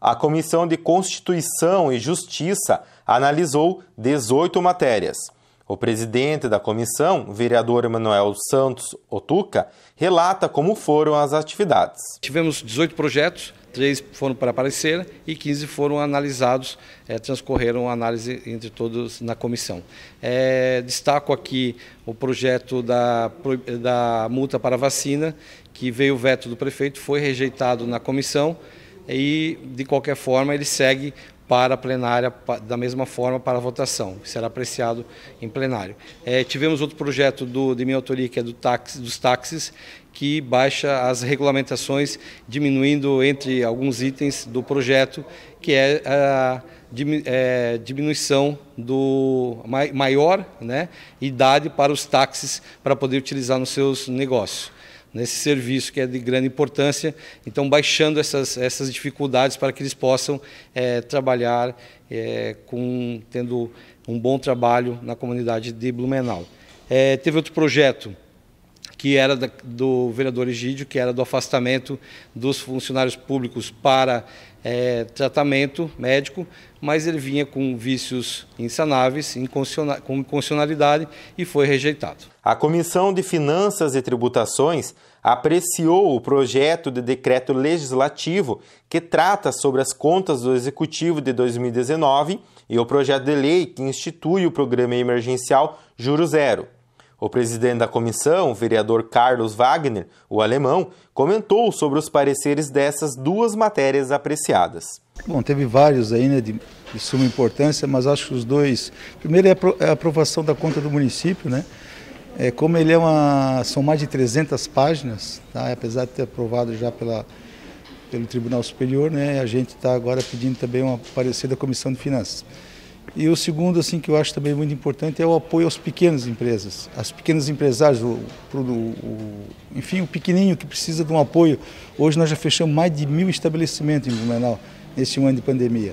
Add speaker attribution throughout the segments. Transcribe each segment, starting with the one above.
Speaker 1: A Comissão de Constituição e Justiça analisou 18 matérias. O presidente da comissão, vereador Emanuel Santos Otuca, relata como foram as atividades. Tivemos 18 projetos, três foram para aparecer
Speaker 2: e 15 foram analisados, é, transcorreram a análise entre todos na comissão. É, destaco aqui o projeto da, da multa para vacina, que veio o veto do prefeito, foi rejeitado na comissão e, de qualquer forma, ele segue para a plenária da mesma forma para a votação, que será apreciado em plenário. É, tivemos outro projeto do, de minha autoria, que é do táxi, dos táxis, que baixa as regulamentações, diminuindo entre alguns itens do projeto, que é a é, diminuição do maior né, idade para os táxis para poder utilizar nos seus negócios nesse serviço que é de grande importância, então baixando essas, essas dificuldades para que eles possam é, trabalhar é, com tendo um bom trabalho na comunidade de Blumenau. É, teve outro projeto que era da, do vereador Egídio, que era do afastamento dos funcionários públicos para é, tratamento médico, mas ele vinha com vícios insanáveis, com
Speaker 1: inconstitucionalidade e foi rejeitado. A Comissão de Finanças e Tributações apreciou o projeto de decreto legislativo que trata sobre as contas do Executivo de 2019 e o projeto de lei que institui o programa emergencial Juro Zero. O presidente da comissão, o vereador Carlos Wagner, o alemão, comentou sobre os pareceres dessas duas matérias apreciadas.
Speaker 3: Bom, teve vários aí né, de, de suma importância, mas acho que os dois. Primeiro é a é aprovação da conta do município, né? É, como ele é uma. são mais de 300 páginas, tá? apesar de ter aprovado já pela, pelo Tribunal Superior, né? a gente está agora pedindo também uma parecer da Comissão de Finanças. E o segundo, assim, que eu acho também muito importante é o apoio às pequenas empresas, às pequenas empresários, o, o, o, enfim, o pequenininho que precisa de um apoio. Hoje nós já fechamos mais de mil estabelecimentos em Blumenau nesse ano de pandemia.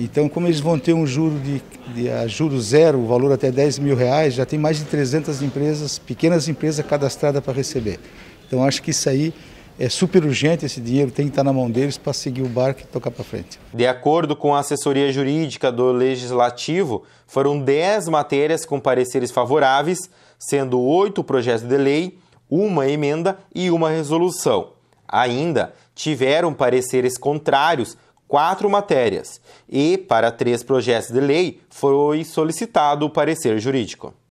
Speaker 3: Então, como eles vão ter um juro de, de a juro zero, o valor até 10 mil reais, já tem mais de 300 empresas, pequenas empresas cadastradas para receber. Então, acho que isso aí é super urgente esse dinheiro, tem que estar na mão deles para seguir o barco e tocar para frente.
Speaker 1: De acordo com a assessoria jurídica do Legislativo, foram 10 matérias com pareceres favoráveis, sendo 8 projetos de lei, uma emenda e uma resolução. Ainda tiveram pareceres contrários quatro matérias e, para três projetos de lei, foi solicitado o parecer jurídico.